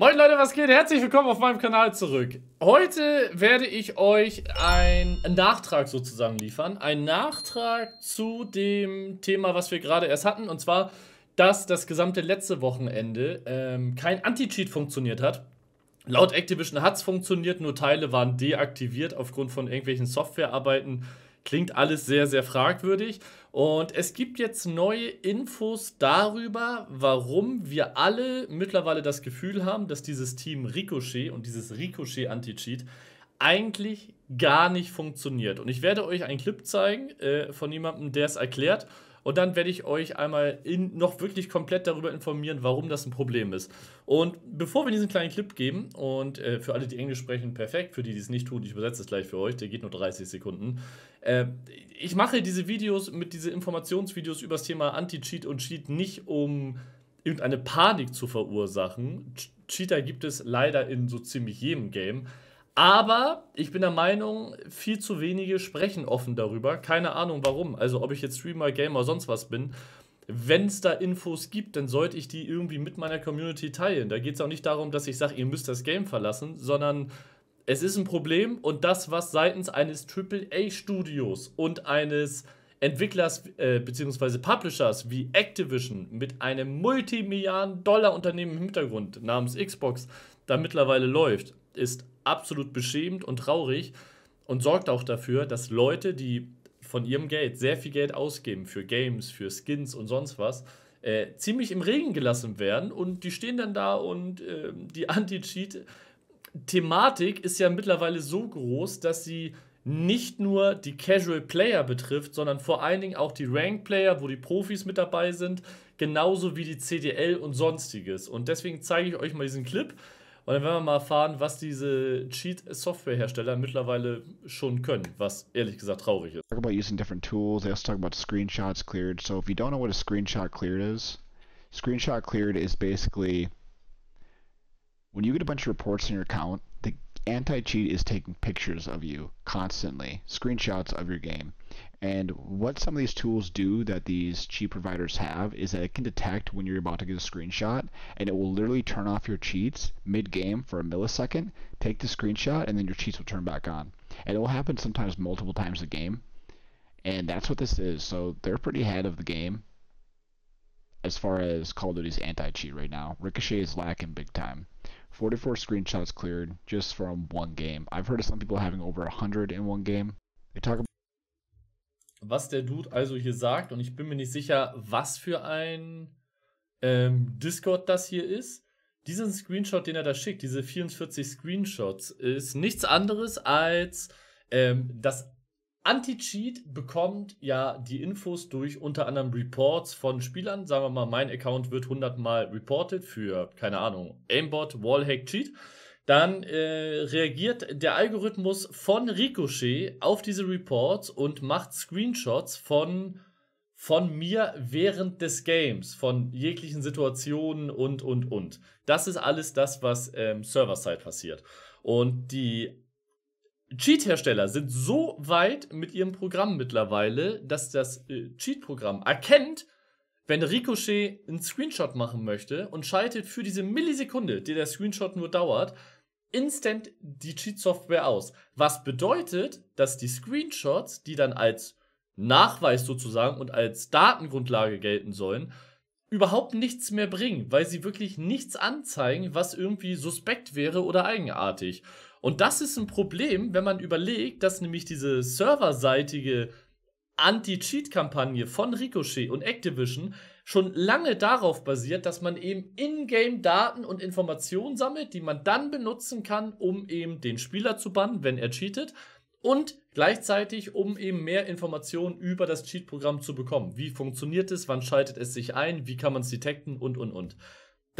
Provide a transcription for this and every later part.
Moin Leute, was geht? Herzlich willkommen auf meinem Kanal zurück. Heute werde ich euch einen Nachtrag sozusagen liefern. Einen Nachtrag zu dem Thema, was wir gerade erst hatten. Und zwar, dass das gesamte letzte Wochenende ähm, kein Anti-Cheat funktioniert hat. Laut Activision hat es funktioniert, nur Teile waren deaktiviert aufgrund von irgendwelchen Softwarearbeiten, Klingt alles sehr, sehr fragwürdig. Und es gibt jetzt neue Infos darüber, warum wir alle mittlerweile das Gefühl haben, dass dieses Team Ricochet und dieses Ricochet-Anti-Cheat eigentlich gar nicht funktioniert. Und ich werde euch einen Clip zeigen äh, von jemandem, der es erklärt. Und dann werde ich euch einmal in, noch wirklich komplett darüber informieren, warum das ein Problem ist. Und bevor wir diesen kleinen Clip geben, und äh, für alle, die Englisch sprechen, perfekt, für die, die es nicht tun, ich übersetze es gleich für euch, der geht nur 30 Sekunden. Äh, ich mache diese Videos mit diesen Informationsvideos über das Thema Anti-Cheat und Cheat nicht, um irgendeine Panik zu verursachen. Cheater gibt es leider in so ziemlich jedem Game. Aber ich bin der Meinung, viel zu wenige sprechen offen darüber. Keine Ahnung warum. Also ob ich jetzt Streamer, Gamer, sonst was bin. Wenn es da Infos gibt, dann sollte ich die irgendwie mit meiner Community teilen. Da geht es auch nicht darum, dass ich sage, ihr müsst das Game verlassen, sondern es ist ein Problem und das, was seitens eines AAA-Studios und eines Entwicklers äh, bzw. Publishers wie Activision mit einem Multimilliarden-Dollar-Unternehmen im Hintergrund namens Xbox da mittlerweile läuft, ist absolut beschämend und traurig und sorgt auch dafür, dass Leute, die von ihrem Geld sehr viel Geld ausgeben für Games, für Skins und sonst was, äh, ziemlich im Regen gelassen werden und die stehen dann da und äh, die Anti-Cheat-Thematik ist ja mittlerweile so groß, dass sie nicht nur die Casual Player betrifft, sondern vor allen Dingen auch die Ranked Player, wo die Profis mit dabei sind, genauso wie die CDL und sonstiges. Und deswegen zeige ich euch mal diesen Clip. Und dann werden wir mal erfahren, was diese Cheat-Software-Hersteller mittlerweile schon können, was ehrlich gesagt traurig ist. Talk about using different tools. They also talk about screenshots cleared. So if you don't know what a screenshot cleared is, screenshot cleared is basically when you get a bunch of reports in your account, they anti-cheat is taking pictures of you constantly, screenshots of your game. And what some of these tools do that these cheat providers have is that it can detect when you're about to get a screenshot and it will literally turn off your cheats mid-game for a millisecond, take the screenshot, and then your cheats will turn back on. And it will happen sometimes multiple times a game. And that's what this is. So they're pretty ahead of the game as far as Call of Duty's anti-cheat right now. Ricochet is lacking big time. 44 screenshots cleared just from one game. I've heard of some people having over 100 in one game. They talk about was der Dude also hier sagt, und ich bin mir nicht sicher, was für ein ähm, Discord das hier ist. Diesen Screenshot, den er da schickt, diese 44 Screenshots, ist nichts anderes als ähm, das Anti-Cheat bekommt ja die Infos durch unter anderem Reports von Spielern. Sagen wir mal, mein Account wird 100 Mal reported für, keine Ahnung, Aimbot, Wallhack, Cheat. Dann äh, reagiert der Algorithmus von Ricochet auf diese Reports und macht Screenshots von, von mir während des Games, von jeglichen Situationen und, und, und. Das ist alles das, was ähm, Server-Side passiert. Und die Cheat-Hersteller sind so weit mit ihrem Programm mittlerweile, dass das äh, Cheat-Programm erkennt, wenn Ricochet einen Screenshot machen möchte und schaltet für diese Millisekunde, die der Screenshot nur dauert, instant die Cheat-Software aus. Was bedeutet, dass die Screenshots, die dann als Nachweis sozusagen und als Datengrundlage gelten sollen, überhaupt nichts mehr bringen, weil sie wirklich nichts anzeigen, was irgendwie suspekt wäre oder eigenartig. Und das ist ein Problem, wenn man überlegt, dass nämlich diese serverseitige Anti-Cheat-Kampagne von Ricochet und Activision schon lange darauf basiert, dass man eben in-game Daten und Informationen sammelt, die man dann benutzen kann, um eben den Spieler zu bannen, wenn er cheatet und gleichzeitig, um eben mehr Informationen über das Cheat-Programm zu bekommen. Wie funktioniert es? Wann schaltet es sich ein? Wie kann man es detekten? Und, und, und.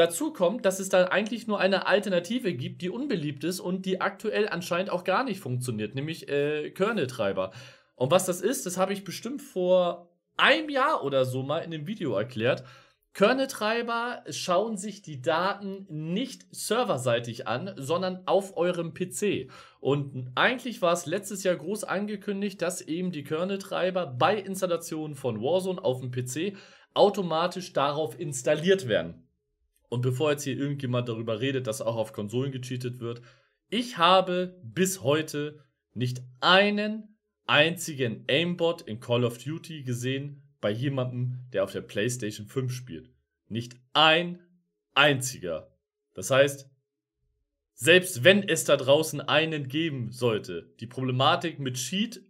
Dazu kommt, dass es dann eigentlich nur eine Alternative gibt, die unbeliebt ist und die aktuell anscheinend auch gar nicht funktioniert, nämlich äh, kernel Und was das ist, das habe ich bestimmt vor einem Jahr oder so mal in dem Video erklärt. Körneltreiber schauen sich die Daten nicht serverseitig an, sondern auf eurem PC. Und eigentlich war es letztes Jahr groß angekündigt, dass eben die Körneltreiber bei Installation von Warzone auf dem PC automatisch darauf installiert werden und bevor jetzt hier irgendjemand darüber redet, dass auch auf Konsolen gecheatet wird, ich habe bis heute nicht einen einzigen Aimbot in Call of Duty gesehen bei jemandem, der auf der PlayStation 5 spielt. Nicht ein einziger. Das heißt, selbst wenn es da draußen einen geben sollte, die Problematik mit Cheat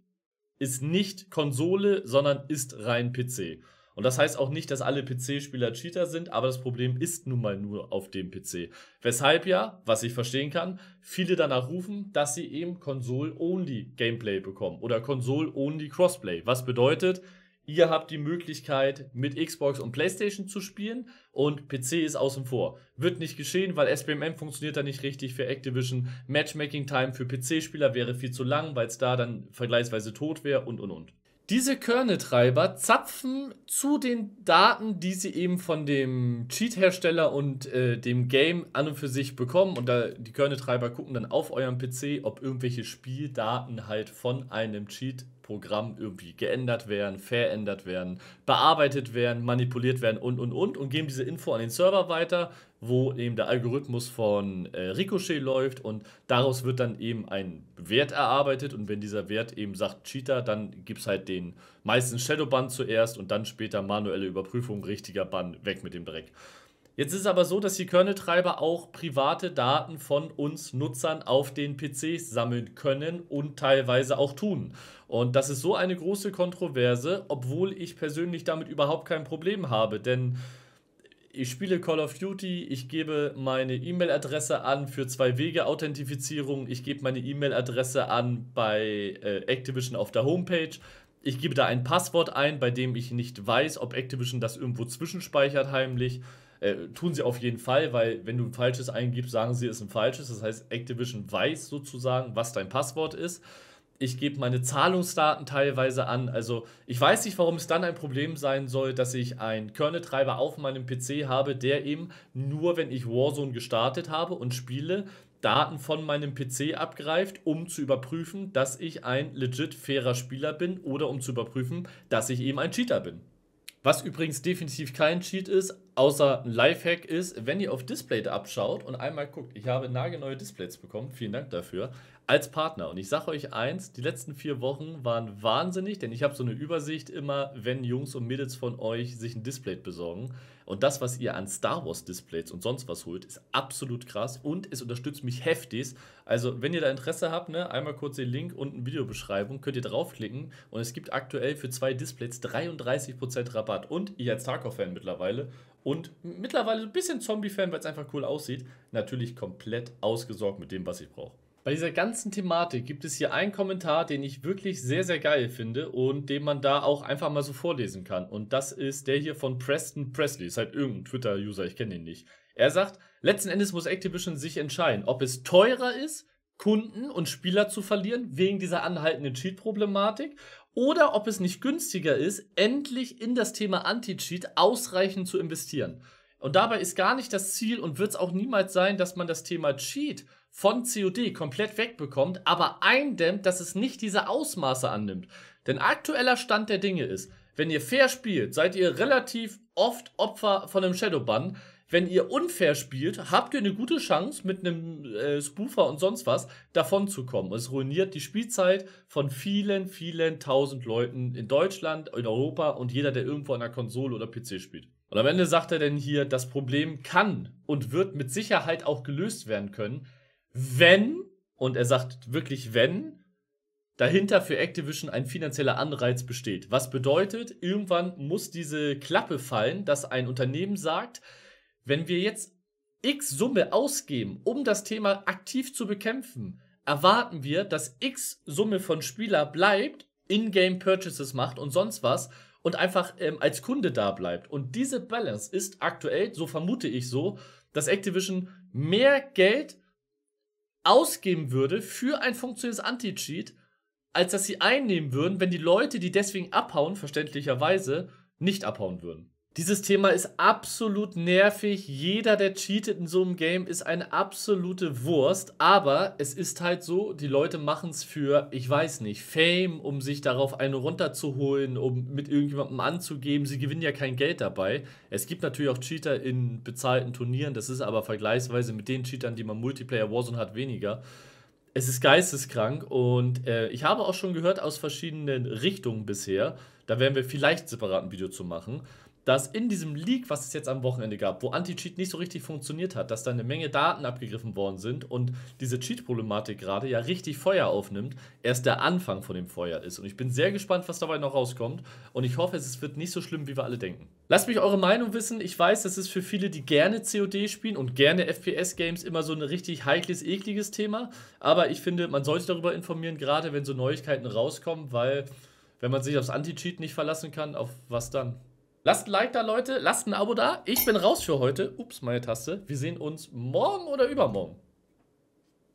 ist nicht Konsole, sondern ist rein PC. Und das heißt auch nicht, dass alle PC-Spieler Cheater sind, aber das Problem ist nun mal nur auf dem PC. Weshalb ja, was ich verstehen kann, viele danach rufen, dass sie eben Console-only Gameplay bekommen oder Console-only Crossplay. Was bedeutet, ihr habt die Möglichkeit, mit Xbox und PlayStation zu spielen und PC ist außen vor. Wird nicht geschehen, weil SBMM funktioniert da nicht richtig für Activision. Matchmaking-Time für PC-Spieler wäre viel zu lang, weil es da dann vergleichsweise tot wäre und und und. Diese Körnetreiber zapfen zu den Daten, die sie eben von dem Cheat-Hersteller und äh, dem Game an und für sich bekommen. Und da, die Körnetreiber gucken dann auf eurem PC, ob irgendwelche Spieldaten halt von einem Cheat Programm irgendwie geändert werden, verändert werden, bearbeitet werden, manipuliert werden und, und, und und geben diese Info an den Server weiter, wo eben der Algorithmus von äh, Ricochet läuft und daraus wird dann eben ein Wert erarbeitet und wenn dieser Wert eben sagt Cheater, dann gibt es halt den meistens Shadowban zuerst und dann später manuelle Überprüfung, richtiger Bann, weg mit dem Dreck. Jetzt ist es aber so, dass die kernel auch private Daten von uns Nutzern auf den PCs sammeln können und teilweise auch tun. Und das ist so eine große Kontroverse, obwohl ich persönlich damit überhaupt kein Problem habe, denn ich spiele Call of Duty, ich gebe meine E-Mail-Adresse an für Zwei-Wege-Authentifizierung, ich gebe meine E-Mail-Adresse an bei äh, Activision auf der Homepage, ich gebe da ein Passwort ein, bei dem ich nicht weiß, ob Activision das irgendwo zwischenspeichert heimlich. Äh, tun sie auf jeden Fall, weil wenn du ein falsches eingibst, sagen sie, es ist ein falsches. Das heißt, Activision weiß sozusagen, was dein Passwort ist. Ich gebe meine Zahlungsdaten teilweise an. Also ich weiß nicht, warum es dann ein Problem sein soll, dass ich einen Körnetreiber auf meinem PC habe, der eben nur, wenn ich Warzone gestartet habe und spiele, Daten von meinem PC abgreift, um zu überprüfen, dass ich ein legit fairer Spieler bin oder um zu überprüfen, dass ich eben ein Cheater bin. Was übrigens definitiv kein Cheat ist, außer ein Lifehack ist, wenn ihr auf Display abschaut und einmal guckt, ich habe nagelneue Displays bekommen, vielen Dank dafür, als Partner. Und ich sage euch eins, die letzten vier Wochen waren wahnsinnig, denn ich habe so eine Übersicht immer, wenn Jungs und Mädels von euch sich ein Display besorgen. Und das, was ihr an Star Wars Displays und sonst was holt, ist absolut krass und es unterstützt mich heftig. Also, wenn ihr da Interesse habt, ne, einmal kurz den Link unten Videobeschreibung, könnt ihr draufklicken und es gibt aktuell für zwei Displays 33% Rabatt. Und ihr als Tarkov-Fan mittlerweile und mittlerweile ein bisschen Zombie-Fan, weil es einfach cool aussieht, natürlich komplett ausgesorgt mit dem, was ich brauche. Bei dieser ganzen Thematik gibt es hier einen Kommentar, den ich wirklich sehr, sehr geil finde und den man da auch einfach mal so vorlesen kann. Und das ist der hier von Preston Presley. Ist halt irgendein Twitter-User, ich kenne ihn nicht. Er sagt, letzten Endes muss Activision sich entscheiden, ob es teurer ist, Kunden und Spieler zu verlieren wegen dieser anhaltenden Cheat-Problematik oder ob es nicht günstiger ist, endlich in das Thema Anti-Cheat ausreichend zu investieren. Und dabei ist gar nicht das Ziel und wird es auch niemals sein, dass man das Thema Cheat von COD komplett wegbekommt, aber eindämmt, dass es nicht diese Ausmaße annimmt. Denn aktueller Stand der Dinge ist, wenn ihr fair spielt, seid ihr relativ oft Opfer von einem Shadowban wenn ihr unfair spielt, habt ihr eine gute Chance, mit einem äh, Spoofer und sonst was davon zu kommen. Es ruiniert die Spielzeit von vielen, vielen tausend Leuten in Deutschland, in Europa und jeder, der irgendwo an einer Konsole oder PC spielt. Und am Ende sagt er denn hier, das Problem kann und wird mit Sicherheit auch gelöst werden können, wenn, und er sagt wirklich wenn, dahinter für Activision ein finanzieller Anreiz besteht. Was bedeutet, irgendwann muss diese Klappe fallen, dass ein Unternehmen sagt, wenn wir jetzt x Summe ausgeben, um das Thema aktiv zu bekämpfen, erwarten wir, dass x Summe von Spieler bleibt, in-game Purchases macht und sonst was und einfach ähm, als Kunde da bleibt. Und diese Balance ist aktuell, so vermute ich so, dass Activision mehr Geld ausgeben würde für ein funktionierendes Anti-Cheat, als dass sie einnehmen würden, wenn die Leute, die deswegen abhauen, verständlicherweise, nicht abhauen würden. Dieses Thema ist absolut nervig. Jeder, der cheatet in so einem Game, ist eine absolute Wurst. Aber es ist halt so, die Leute machen es für, ich weiß nicht, Fame, um sich darauf eine runterzuholen, um mit irgendjemandem anzugeben. Sie gewinnen ja kein Geld dabei. Es gibt natürlich auch Cheater in bezahlten Turnieren. Das ist aber vergleichsweise mit den Cheatern, die man Multiplayer Warzone hat, weniger es ist geisteskrank und äh, ich habe auch schon gehört aus verschiedenen Richtungen bisher, da werden wir vielleicht separat ein Video zu machen, dass in diesem Leak, was es jetzt am Wochenende gab, wo Anti-Cheat nicht so richtig funktioniert hat, dass da eine Menge Daten abgegriffen worden sind und diese Cheat-Problematik gerade ja richtig Feuer aufnimmt, erst der Anfang von dem Feuer ist. Und ich bin sehr gespannt, was dabei noch rauskommt. Und ich hoffe, es wird nicht so schlimm, wie wir alle denken. Lasst mich eure Meinung wissen. Ich weiß, das ist für viele, die gerne COD spielen und gerne FPS-Games, immer so ein richtig heikles, ekliges Thema. Aber ich finde, man sollte darüber informieren, gerade wenn so Neuigkeiten rauskommen, weil wenn man sich aufs Anti-Cheat nicht verlassen kann, auf was dann? Lasst ein Like da, Leute. Lasst ein Abo da. Ich bin raus für heute. Ups, meine Taste. Wir sehen uns morgen oder übermorgen.